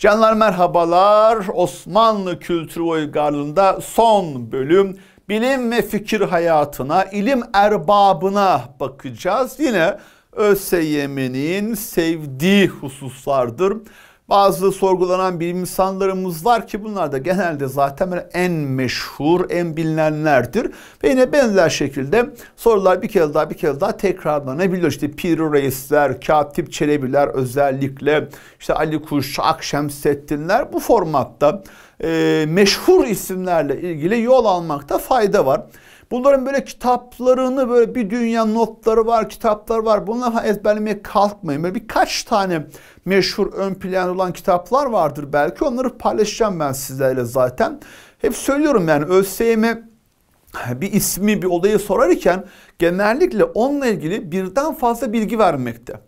Canlar merhabalar. Osmanlı kültürü Uygarlığı'nda son bölüm bilim ve fikir hayatına, ilim erbabına bakacağız. Yine ÖSYM'nin sevdiği hususlardır. Bazı sorgulanan bilim insanlarımız var ki bunlar da genelde zaten en meşhur, en bilinenlerdir. Ve yine benzer şekilde sorular bir kez daha bir kez daha tekrarlanabiliyor. İşte Piri Reisler, Katip Çelebiler özellikle işte Ali Kuş, Akşemseddinler bu formatta e, meşhur isimlerle ilgili yol almakta fayda var. Bunların böyle kitaplarını böyle bir dünya notları var, kitaplar var. Bunları ezberlemeye kalkmayın. Böyle birkaç tane meşhur ön plan olan kitaplar vardır belki. Onları paylaşacağım ben sizlerle zaten. Hep söylüyorum yani ÖSYM bir ismi bir olayı sorarken genellikle onunla ilgili birden fazla bilgi vermekte.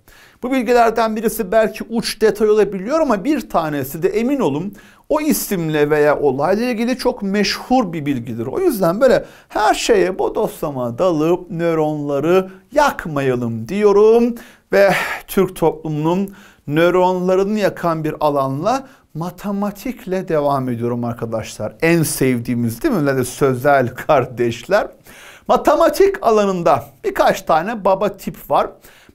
Bu bilgilerden birisi belki uç detay olabiliyor ama bir tanesi de emin olun o isimle veya olayla ilgili çok meşhur bir bilgidir. O yüzden böyle her şeye bodoslama dalıp nöronları yakmayalım diyorum ve Türk toplumunun nöronlarını yakan bir alanla matematikle devam ediyorum arkadaşlar. En sevdiğimiz değil mi? Ne sözel kardeşler. Matematik alanında birkaç tane baba tip var.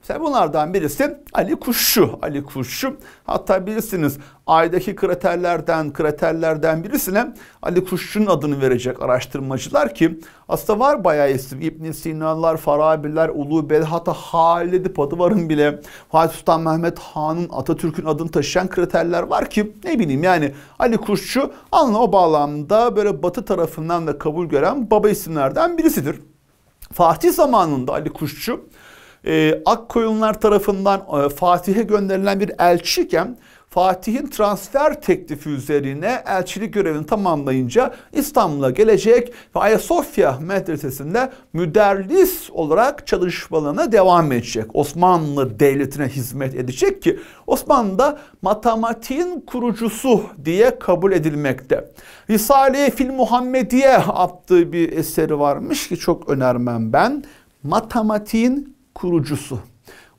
Sen bunlardan birisin Ali Kuşçu. Ali Kuşçu hatta bilirsiniz aydaki kraterlerden kraterlerden birisine Ali Kuşçu'nun adını verecek araştırmacılar ki aslında var bayağı isim. İbn Sina'lar, Farabiler, Ulu Bel hatta Halid-i Padıvar'ın bile Fatih Sultan Mehmet Han'ın Atatürk'ün adını taşıyan kraterler var ki ne bileyim yani Ali Kuşçu anla o bağlamda böyle batı tarafından da kabul gören baba isimlerden birisidir. Fatih zamanında Ali Kuşçu e, Akkoyunlar tarafından e, Fatih'e gönderilen bir elçiyken Fatih'in transfer teklifi üzerine elçilik görevini tamamlayınca İstanbul'a gelecek ve Ayasofya medresesinde müderris olarak çalışmalarına devam edecek. Osmanlı devletine hizmet edecek ki Osmanlı'da matematiğin kurucusu diye kabul edilmekte. Risale-i Fil Muhammediye yaptığı bir eseri varmış ki çok önermem ben. Matematiğin kurucusu.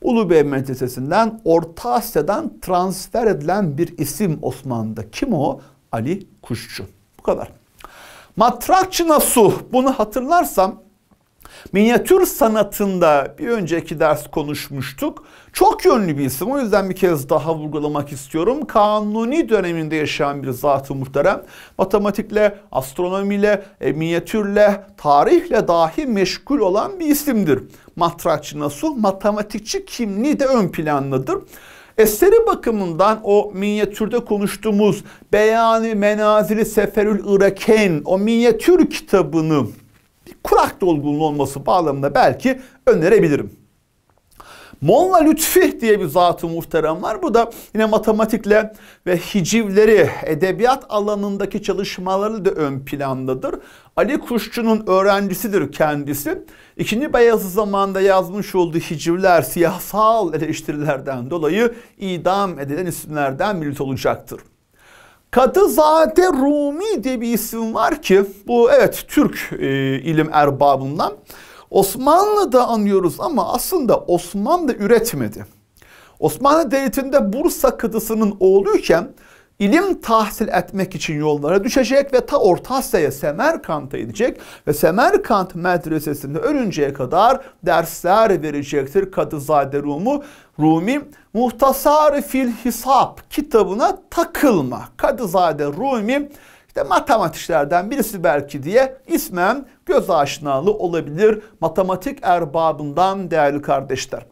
Ulubey Medresesi'nden Orta Asya'dan transfer edilen bir isim Osmanlı'da. Kim o? Ali Kuşçu. Bu kadar. Matrakçı Nasuh bunu hatırlarsam Minyatür sanatında bir önceki ders konuşmuştuk. Çok yönlü bir isim. O yüzden bir kez daha vurgulamak istiyorum. Kanuni döneminde yaşayan bir zat-ı muhterem. Matematikle, astronomiyle, e, minyatürle, tarihle dahi meşgul olan bir isimdir. Matrakçı Nasuh, matematikçi kimliği de ön planlıdır. Eseri bakımından o minyatürde konuştuğumuz beyani Menazili Seferül Iraken o minyatür kitabını kurak dolgunluğu olması bağlamında belki önerebilirim. Molla Lütfi diye bir zatı muhterem var. Bu da yine matematikle ve hicivleri edebiyat alanındaki çalışmaları da ön plandadır. Ali Kuşçu'nun öğrencisidir kendisi. İkinci Beyazı zamanında yazmış olduğu hicivler siyasal eleştirilerden dolayı idam edilen isimlerden biri olacaktır. Katızade Rumi diye bir isim var ki bu evet Türk e, ilim erbabından. Osmanlı'da anıyoruz ama aslında Osmanlı üretmedi. Osmanlı Devleti'nde Bursa kıtasının oğluyken ilim tahsil etmek için yollara düşecek ve ta Orta Asya'ya Semerkant'a gidecek ve Semerkant medresesinde ölünceye kadar dersler verecektir Kadızade Rumu. Rumi Muhtasar Fil Hisap kitabına takılma. Kadızade Rumi işte matematiklerden birisi belki diye ismen göz aşinalı olabilir matematik erbabından değerli kardeşler.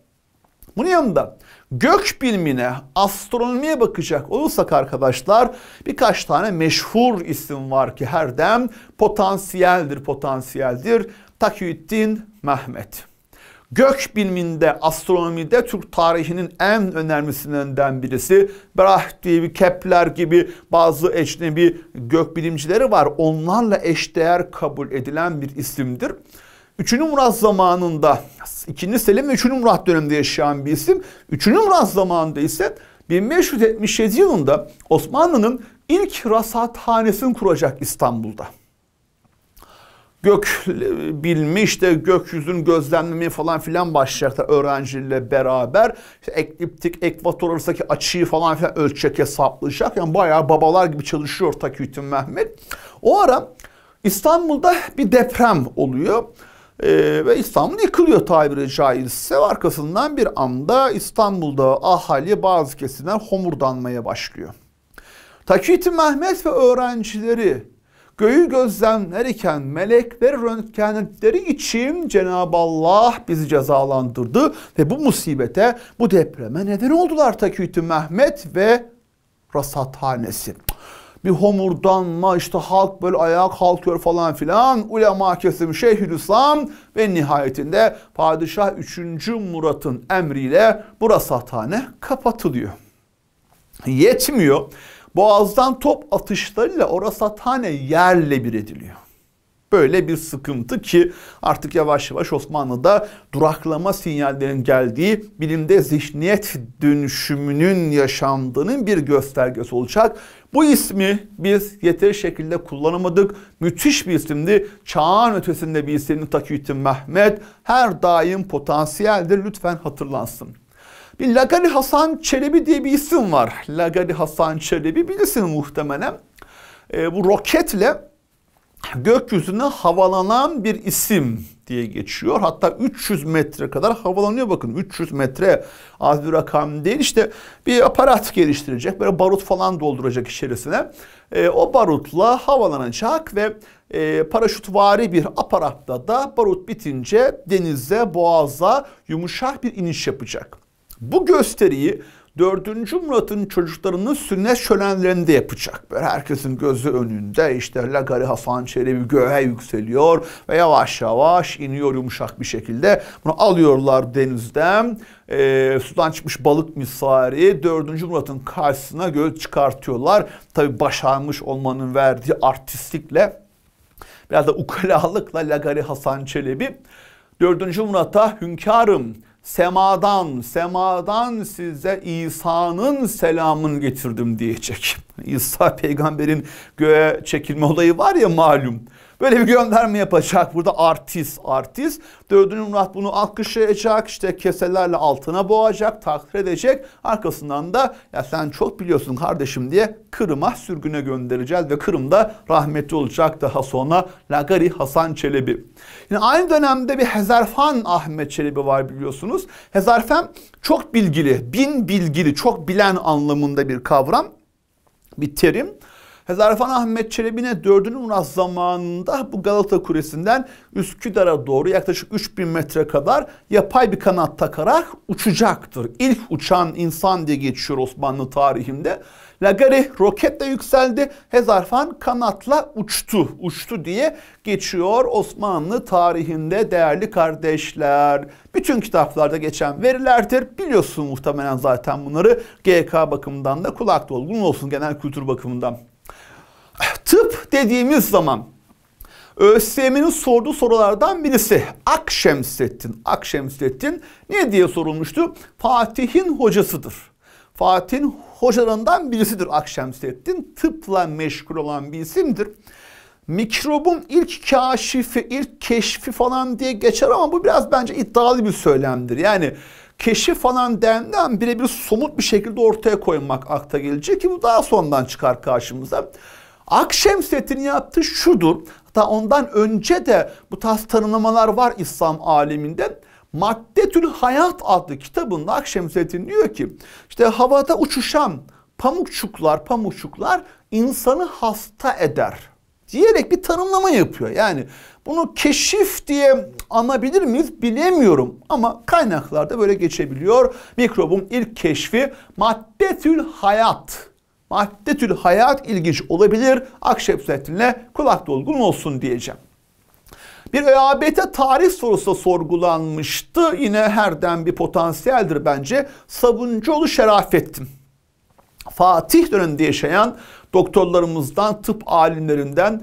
Bunun yanında gök bilimine, astronomiye bakacak olursak arkadaşlar birkaç tane meşhur isim var ki her dem potansiyeldir, potansiyeldir. Takiyüddin Mehmet. Gök biliminde, astronomide Türk tarihinin en önemlisinden birisi. Brah gibi, Kepler gibi bazı ecnebi gökbilimcileri var. Onlarla eşdeğer kabul edilen bir isimdir. 3. Murat zamanında 2. Selim ve 3. Murat döneminde yaşayan bir isim. 3. Murat zamanında ise 1577 yılında Osmanlı'nın ilk rasathanesini kuracak İstanbul'da. Gök bilmiş işte gökyüzünü gözlemlemeye falan filan başlayacaklar öğrencilerle beraber. İşte ekliptik ekvator arasındaki açıyı falan filan ölçecek hesaplayacak. Yani bayağı babalar gibi çalışıyor Takütün Mehmet. O ara İstanbul'da bir deprem oluyor. E, ve İstanbul yıkılıyor tabiri caizse. Arkasından bir anda İstanbul'da ahali bazı kesimler homurdanmaya başlıyor. takit Mehmet ve öğrencileri göğü gözlemler iken melekleri röntgenleri için Cenab-ı Allah bizi cezalandırdı ve bu musibete, bu depreme neden oldular Takütü Mehmet ve Rasathanesi bir homurdanma işte halk böyle ayağa kalkıyor falan filan. Ulema kesim Şeyhülislam ve nihayetinde Padişah 3. Murat'ın emriyle burası rasathane kapatılıyor. Yetmiyor. Boğazdan top atışlarıyla orası rasathane yerle bir ediliyor. Böyle bir sıkıntı ki artık yavaş yavaş Osmanlı'da duraklama sinyallerinin geldiği, bilimde zihniyet dönüşümünün yaşandığının bir göstergesi olacak. Bu ismi biz yeteri şekilde kullanamadık. Müthiş bir isimdi. Çağın ötesinde bir isimdi Takiyüttin Mehmet. Her daim potansiyeldir. Lütfen hatırlansın. Bir Lagari Hasan Çelebi diye bir isim var. Lagari Hasan Çelebi bilirsin muhtemelen. E, bu roketle gökyüzüne havalanan bir isim diye geçiyor. Hatta 300 metre kadar havalanıyor bakın. 300 metre az bir rakam değil. İşte bir aparat geliştirecek. Böyle barut falan dolduracak içerisine. E, o barutla havalanacak ve e, paraşütvari bir aparatta da barut bitince denize, boğaza yumuşak bir iniş yapacak. Bu gösteriyi Dördüncü Murat'ın çocuklarının sünnet şölenlerini de yapacak. Böyle herkesin gözü önünde işte Lagari Hasan Çelebi göğe yükseliyor ve yavaş yavaş iniyor yumuşak bir şekilde. Bunu alıyorlar denizden. E, sudan çıkmış balık misali dördüncü Murat'ın karşısına göz çıkartıyorlar. Tabi başarmış olmanın verdiği artistlikle biraz da ukalalıkla Lagari Hasan Çelebi dördüncü Murat'a hünkârım semadan, semadan size İsa'nın selamını getirdim diyecek. İsa peygamberin göğe çekilme olayı var ya malum. Böyle bir gönderme yapacak burada artist artist. Dördüncü Murat bunu alkışlayacak işte keselerle altına boğacak takdir edecek. Arkasından da ya sen çok biliyorsun kardeşim diye Kırım'a sürgüne göndereceğiz ve Kırım'da rahmetli olacak daha sonra Lagari Hasan Çelebi. Yine aynı dönemde bir Hezarfen Ahmet Çelebi var biliyorsunuz. Hezarfen çok bilgili, bin bilgili, çok bilen anlamında bir kavram, bir terim. Zarfan Ahmet Çelebi ne 4. Murat zamanında bu Galata Kulesi'nden Üsküdar'a doğru yaklaşık 3000 metre kadar yapay bir kanat takarak uçacaktır. İlk uçan insan diye geçiyor Osmanlı tarihinde. Lagari roketle yükseldi. Hezarfan kanatla uçtu. Uçtu diye geçiyor Osmanlı tarihinde değerli kardeşler. Bütün kitaplarda geçen verilerdir. Biliyorsun muhtemelen zaten bunları GK bakımından da kulak dolgun olsun genel kültür bakımından. Tıp dediğimiz zaman ÖSYM'nin sorduğu sorulardan birisi Akşemseddin. Akşemseddin ne diye sorulmuştu? Fatih'in hocasıdır. Fatih'in hocalarından birisidir Akşemseddin. Tıpla meşgul olan bir isimdir. Mikrobun ilk kaşifi, ilk keşfi falan diye geçer ama bu biraz bence iddialı bir söylemdir. Yani keşif falan denilen birebir somut bir şekilde ortaya koymak akta gelecek ki bu daha sondan çıkar karşımıza. Akşemseddin yaptığı şudur. Hatta ondan önce de bu tarz tanımlamalar var İslam aleminde. Maddetül Hayat adlı kitabında Akşemseddin diyor ki işte havada uçuşan pamukçuklar pamukçuklar insanı hasta eder diyerek bir tanımlama yapıyor. Yani bunu keşif diye anabilir miyiz bilemiyorum ama kaynaklarda böyle geçebiliyor. Mikrobun ilk keşfi maddetül hayat Maddetül hayat ilginç olabilir. Akşep suretine kulak dolgun olsun diyeceğim. Bir ÖABT tarih sorusu sorgulanmıştı. Yine herden bir potansiyeldir bence. Sabuncuoğlu Şerafettin. Fatih döneminde yaşayan doktorlarımızdan, tıp alimlerinden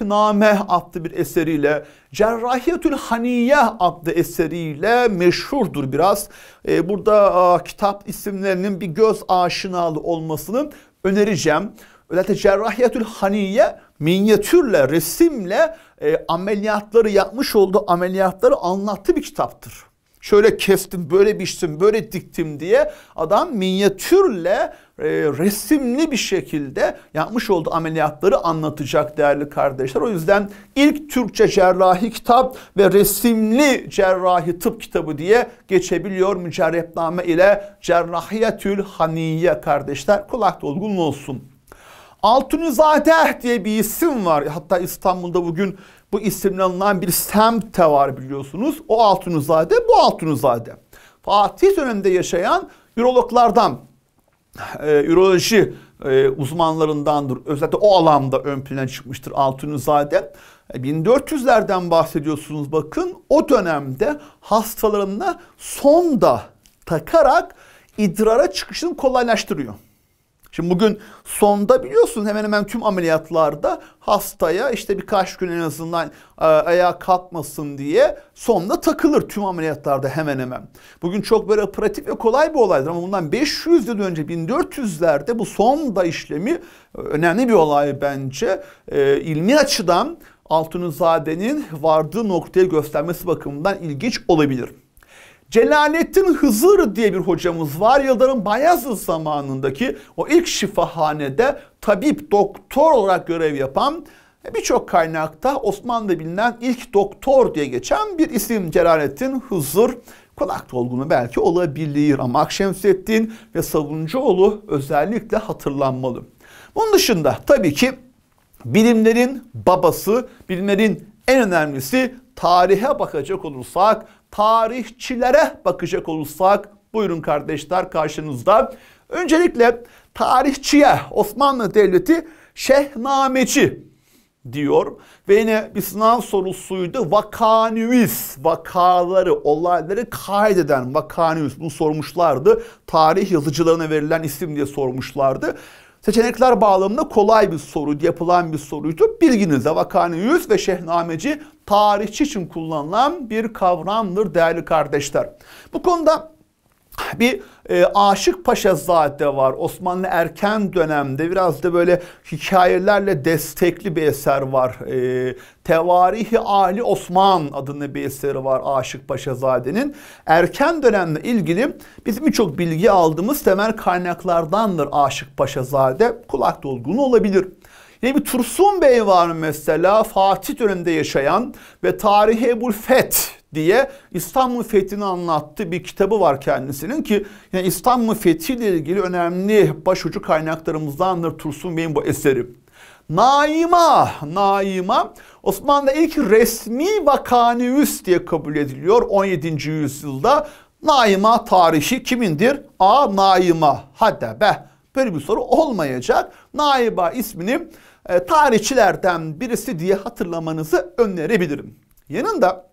name adlı bir eseriyle Cerrahiyetül Haniye adlı eseriyle meşhurdur biraz. Ee, burada a, kitap isimlerinin bir göz aşinalı olmasını önereceğim. Özellikle Cerrahiyetül Haniye minyatürle, resimle e, ameliyatları yapmış olduğu ameliyatları anlattığı bir kitaptır. Şöyle kestim, böyle biçtim, böyle diktim diye adam minyatürle e, resimli bir şekilde yapmış olduğu ameliyatları anlatacak değerli kardeşler. O yüzden ilk Türkçe cerrahi kitap ve resimli cerrahi tıp kitabı diye geçebiliyor mücerrepname ile Cerrahiyetül Haniye kardeşler. Kulak dolgun olsun. Altunizadeh diye bir isim var. Hatta İstanbul'da bugün bu isimle alınan bir semte var biliyorsunuz. O Altunizade, bu Altunizade. Fatih döneminde yaşayan Eurologlardan e, üroloji e, uzmanlarındandır. Özellikle o alanda ön plana çıkmıştır Altunizade. 1400'lerden e, bahsediyorsunuz bakın. O dönemde hastalarına sonda takarak idrara çıkışını kolaylaştırıyor. Şimdi bugün sonda biliyorsun hemen hemen tüm ameliyatlarda hastaya işte birkaç gün en azından e, ayağa kalkmasın diye sonda takılır tüm ameliyatlarda hemen hemen. Bugün çok böyle pratik ve kolay bir olaydır ama bundan 500 yıl önce 1400'lerde bu sonda işlemi e, önemli bir olay bence. E, ilmi açıdan Altunizade'nin vardığı noktaya göstermesi bakımından ilginç olabilir. Celalettin Hızır diye bir hocamız var. Yıldırım Bayezid zamanındaki o ilk şifahanede tabip, doktor olarak görev yapan birçok kaynakta Osmanlı'da bilinen ilk doktor diye geçen bir isim Celalettin Hızır. Kulak dolgunu belki olabilir ama Akşemseddin ve Savuncuoğlu özellikle hatırlanmalı. Bunun dışında tabii ki bilimlerin babası, bilimlerin en önemlisi tarihe bakacak olursak tarihçilere bakacak olursak buyurun kardeşler karşınızda. Öncelikle tarihçiye Osmanlı Devleti şehnameci diyor. Ve yine bir sınav sorusuydu. Vakanüvis, vakaları, olayları kaydeden vakanüvis bunu sormuşlardı. Tarih yazıcılarına verilen isim diye sormuşlardı seçenekler bağlamında kolay bir soru, yapılan bir soruydu. Bilginizde vakani yüz ve şehnameci tarihçi için kullanılan bir kavramdır değerli kardeşler. Bu konuda bir e, Aşık Paşa zade var. Osmanlı erken dönemde biraz da böyle hikayelerle destekli bir eser var. E, Tevarihi Ali Osman adında bir eseri var Aşık Paşa Zade'nin. Erken dönemle ilgili bizim birçok bilgi aldığımız temel kaynaklardandır Aşık Paşa Zade. Kulak dolgunu olabilir. Yine bir Tursun Bey var mesela Fatih döneminde yaşayan ve tarihi Ebul Feth diye İstanbul fethini anlattı bir kitabı var kendisinin ki yani İstanbul ile ilgili önemli başucu kaynaklarımızdandır Tursun Bey'in bu eseri. Naima, Naima Osmanlı'da ilk resmi vakanüs diye kabul ediliyor 17. yüzyılda. Naima tarihi kimindir? A. Naima. Hadi be. Böyle bir soru olmayacak. Naiba ismini e, tarihçilerden birisi diye hatırlamanızı önerebilirim. Yanında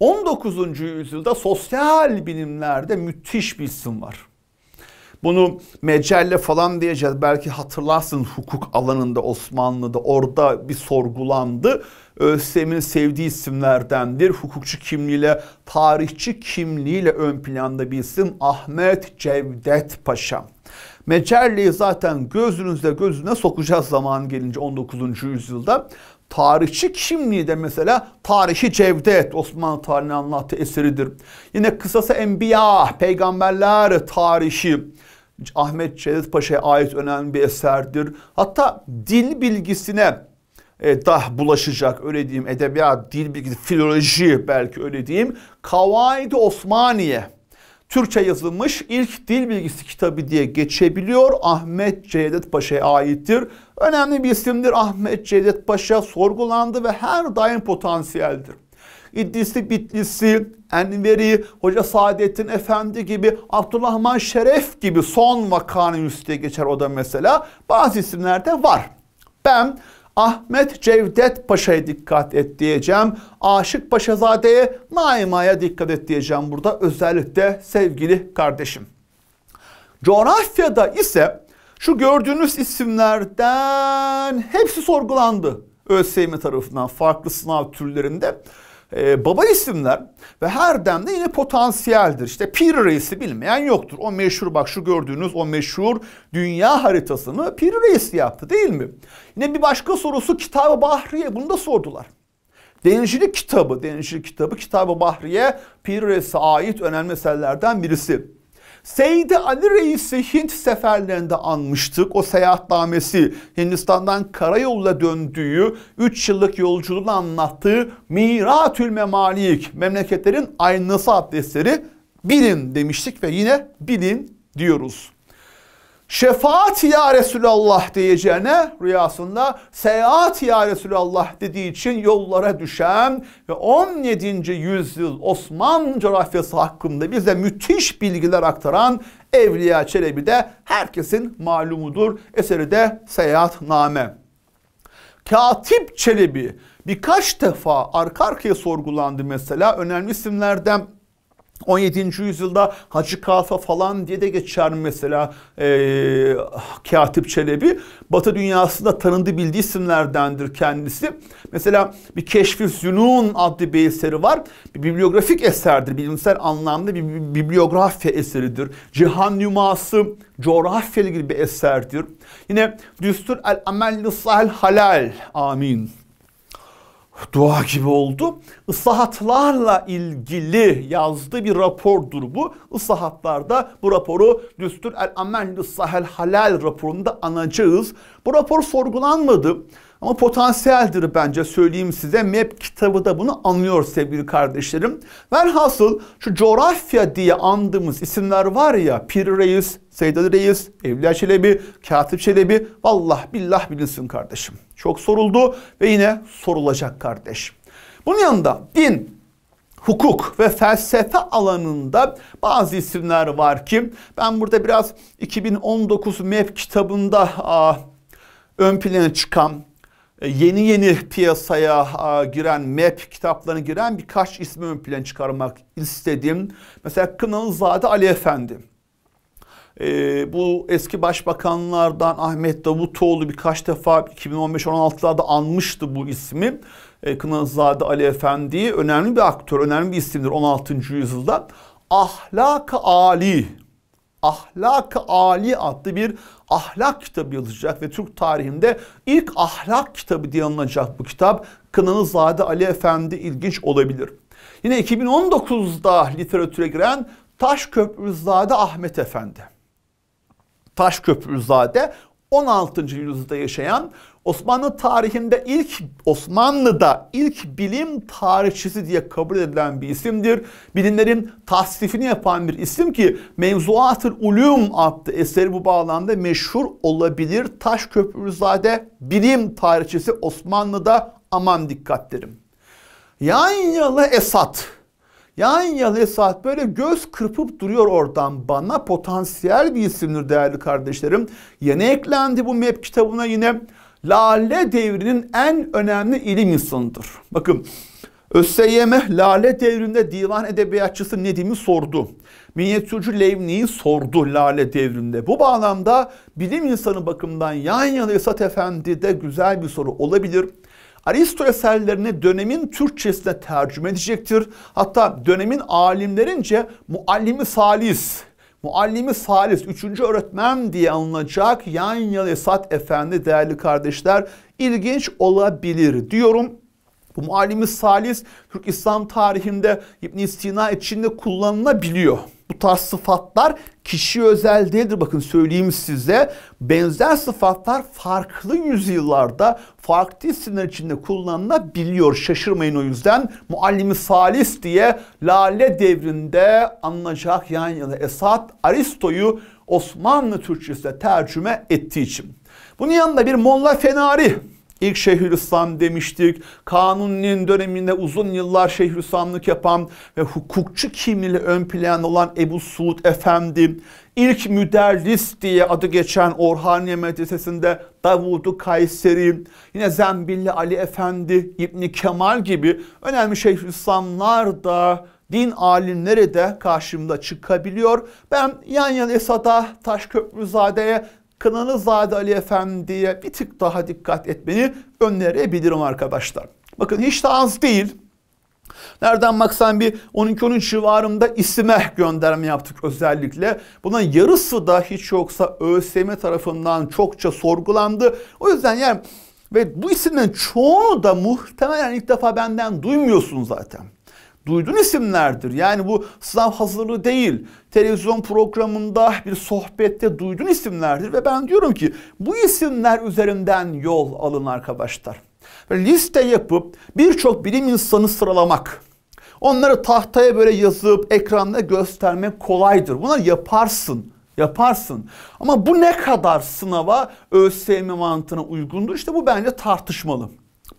19. yüzyılda sosyal bilimlerde müthiş bir isim var. Bunu mecelle falan diyeceğiz. Belki hatırlarsın hukuk alanında Osmanlı'da orada bir sorgulandı. ÖSYM'in sevdiği isimlerdendir. Hukukçu kimliğiyle, tarihçi kimliğiyle ön planda bir isim Ahmet Cevdet Paşa. Mecelleyi zaten gözünüzde gözüne sokacağız zaman gelince 19. yüzyılda. Tarihçi kimliği de mesela Tarihi Cevdet Osmanlı tarihini anlattığı eseridir. Yine kısası Enbiya, Peygamberler Tarihi Ahmet Cevdet Paşa'ya ait önemli bir eserdir. Hatta dil bilgisine e, dah bulaşacak öyle diyeyim edebiyat, dil bilgisi, filoloji belki öyle diyeyim. Kavaid Osmaniye Türkçe yazılmış ilk dil bilgisi kitabı diye geçebiliyor. Ahmet Cevdet Paşa'ya aittir. Önemli bir isimdir Ahmet Cevdet Paşa sorgulandı ve her daim potansiyeldir. İdlisi, Bitlisi, Enveri, Hoca Saadettin Efendi gibi, Abdurrahman Şeref gibi son vakanın üstüne geçer o da mesela. Bazı isimlerde var. Ben Ahmet Cevdet Paşa'ya dikkat et diyeceğim. Aşık Paşazade'ye, Naima'ya dikkat et diyeceğim burada. Özellikle sevgili kardeşim. Coğrafyada ise şu gördüğünüz isimlerden hepsi sorgulandı. ÖSYM tarafından farklı sınav türlerinde e, baba isimler ve her demde yine potansiyeldir. İşte Pir Reis'i bilmeyen yoktur. O meşhur bak şu gördüğünüz o meşhur dünya haritasını Pir Reis yaptı değil mi? Yine bir başka sorusu Kitab-ı Bahriye bunu da sordular. Denizcilik kitabı, denizcilik kitabı Kitab-ı Bahriye Pir Reis'e ait önemli eserlerden birisi. Seydi Ali Reis'i Hint seferlerinde anmıştık. O seyahatnamesi Hindistan'dan karayoluyla döndüğü 3 yıllık yolculuğunu anlattığı Miratül Memalik memleketlerin aynası adlı eseri bilin demiştik ve yine bilin diyoruz şefaat ya Resulallah diyeceğine rüyasında seyahat ya Resulallah dediği için yollara düşen ve 17. yüzyıl Osmanlı coğrafyası hakkında bize müthiş bilgiler aktaran Evliya Çelebi de herkesin malumudur. Eseri de Seyahatname. Katip Çelebi birkaç defa arka arkaya sorgulandı mesela önemli isimlerden 17. yüzyılda Hacı Kafa falan diye de geçer mesela e, Katip Çelebi. Batı dünyasında tanındığı bildiği isimlerdendir kendisi. Mesela bir Keşfi Zünun adlı bir eseri var. Bir bibliografik eserdir. Bilimsel anlamda bir bibliografi eseridir. Cihan Yuması coğrafya ilgili bir eserdir. Yine Düstur el Amel Sahel Halal. Amin dua gibi oldu. Islahatlarla ilgili yazdığı bir rapordur bu. Islahatlarda bu raporu Düstur el Amel Sahel Halal raporunda anacağız. Bu rapor sorgulanmadı ama potansiyeldir bence söyleyeyim size. MEP kitabı da bunu anlıyor sevgili kardeşlerim. Velhasıl şu coğrafya diye andığımız isimler var ya Pir Reis, Seydat Reis, Evliya Çelebi, Katip Çelebi. Vallah billah bilinsin kardeşim çok soruldu ve yine sorulacak kardeş. Bunun yanında din, hukuk ve felsefe alanında bazı isimler var ki ben burada biraz 2019 MEP kitabında a, ön plana çıkan e, yeni yeni piyasaya a, giren MEP kitaplarına giren birkaç ismi ön plana çıkarmak istedim. Mesela Kınalızade Ali Efendi e, bu eski başbakanlardan Ahmet Davutoğlu birkaç defa 2015-16'larda anmıştı bu ismi. E, Kınazade Ali Efendi'yi önemli bir aktör, önemli bir isimdir 16. yüzyılda. Ahlak-ı Ali, Ahlak-ı Ali adlı bir ahlak kitabı yazacak ve Türk tarihinde ilk ahlak kitabı diye anılacak bu kitap. Kınanızade Ali Efendi ilginç olabilir. Yine 2019'da literatüre giren Taşköprüzade Ahmet Efendi. Taş Taşköprüzade 16. yüzyılda yaşayan Osmanlı tarihinde ilk Osmanlı'da ilk bilim tarihçisi diye kabul edilen bir isimdir. Bilimlerin tasnifini yapan bir isim ki Mevzuatül Ulum adlı eseri bu bağlamda meşhur olabilir. Taş Taşköprüzade bilim tarihçisi Osmanlı'da aman dikkat derim. Yan yalı Esat Yan yana saat böyle göz kırpıp duruyor oradan bana potansiyel bir isimdir değerli kardeşlerim. Yeni eklendi bu map kitabına yine Lale devrinin en önemli ilim insanıdır. Bakın ÖSYM Lale devrinde divan edebiyatçısı Nedim'i sordu. Minyatürcü Levni'yi sordu Lale devrinde. Bu bağlamda bilim insanı bakımından yan yana Esat Efendi de güzel bir soru olabilir. Aristo eserlerini dönemin Türkçesine tercüme edecektir. Hatta dönemin alimlerince muallimi salis Muallimi Salis, üçüncü öğretmen diye anılacak Yan Yalı Esat Efendi değerli kardeşler ilginç olabilir diyorum. Bu muallimi Salis Türk İslam tarihinde İbn Sina içinde kullanılabiliyor. Bu tarz sıfatlar kişi özel değildir. Bakın söyleyeyim size. Benzer sıfatlar farklı yüzyıllarda farklı isimler içinde kullanılabiliyor. Şaşırmayın o yüzden. Muallimi Salis diye Lale devrinde anılacak yan yana Esat Aristo'yu Osmanlı Türkçesine tercüme ettiği için. Bunun yanında bir Molla Fenari İlk Şeyhülislam demiştik. Kanuni'nin döneminde uzun yıllar Şeyhülislamlık yapan ve hukukçu kimliği ön plan olan Ebu Suud Efendi. İlk müderris diye adı geçen Orhaniye Medresesi'nde Davudu Kayseri, yine Zembilli Ali Efendi, İbni Kemal gibi önemli Şeyhülislamlar da din alimleri de karşımda çıkabiliyor. Ben yan yana Esad'a, Taşköprüzade'ye Kınanızade Ali Efendi'ye bir tık daha dikkat etmeni önerebilirim arkadaşlar. Bakın hiç de az değil. Nereden baksan bir 12-13 civarında isime gönderme yaptık özellikle. Buna yarısı da hiç yoksa ÖSYM tarafından çokça sorgulandı. O yüzden yani ve bu isimlerin çoğunu da muhtemelen ilk defa benden duymuyorsun zaten duyduğun isimlerdir. Yani bu sınav hazırlığı değil. Televizyon programında bir sohbette duyduğun isimlerdir ve ben diyorum ki bu isimler üzerinden yol alın arkadaşlar. Böyle liste yapıp birçok bilim insanı sıralamak. Onları tahtaya böyle yazıp ekranda göstermek kolaydır. Buna yaparsın yaparsın. Ama bu ne kadar sınava ÖSYM mantığına uygundur? İşte bu bence tartışmalı.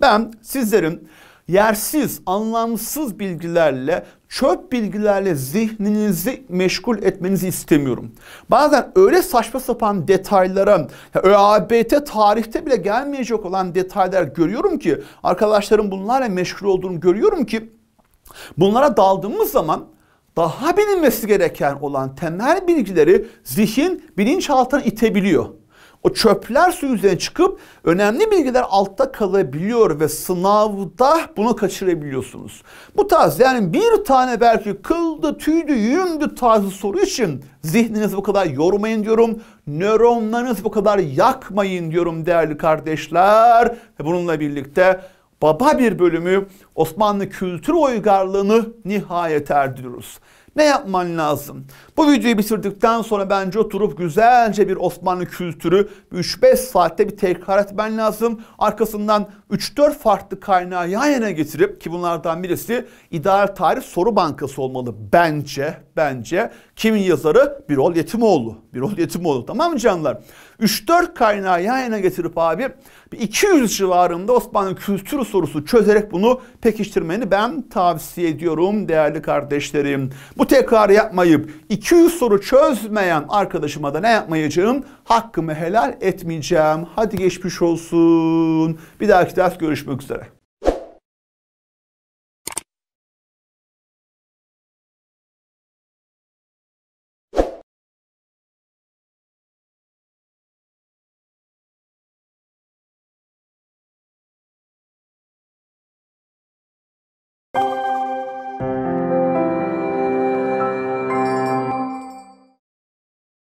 Ben sizlerin yersiz, anlamsız bilgilerle, çöp bilgilerle zihninizi meşgul etmenizi istemiyorum. Bazen öyle saçma sapan detaylara, ÖABT tarihte bile gelmeyecek olan detaylar görüyorum ki, arkadaşlarım bunlarla meşgul olduğunu görüyorum ki, bunlara daldığımız zaman daha bilinmesi gereken olan temel bilgileri zihin bilinçaltına itebiliyor. O çöpler suyun üzerine çıkıp önemli bilgiler altta kalabiliyor ve sınavda bunu kaçırabiliyorsunuz. Bu tarz yani bir tane belki kıldı, tüydü, yündü tarzı soru için zihniniz bu kadar yormayın diyorum. nöronlarınız bu kadar yakmayın diyorum değerli kardeşler. Ve bununla birlikte baba bir bölümü Osmanlı kültür uygarlığını nihayet erdiriyoruz. Ne yapman lazım? Bu videoyu bitirdikten sonra bence oturup güzelce bir Osmanlı kültürü 3-5 saatte bir tekrar etmen lazım. Arkasından 3-4 farklı kaynağı yan yana getirip ki bunlardan birisi İdare Tarih Soru Bankası olmalı bence, bence. Kimin yazarı? Birol Yetimoğlu. Birol Yetimoğlu tamam mı canlar? 3-4 kaynağı yan yana getirip abi bir 200 civarında Osmanlı kültürü sorusu çözerek bunu pekiştirmeni ben tavsiye ediyorum değerli kardeşlerim. Bu tekrar yapmayıp 200 soru çözmeyen arkadaşıma da ne yapmayacağım? Hakkımı helal etmeyeceğim. Hadi geçmiş olsun. Bir dahaki ders görüşmek üzere.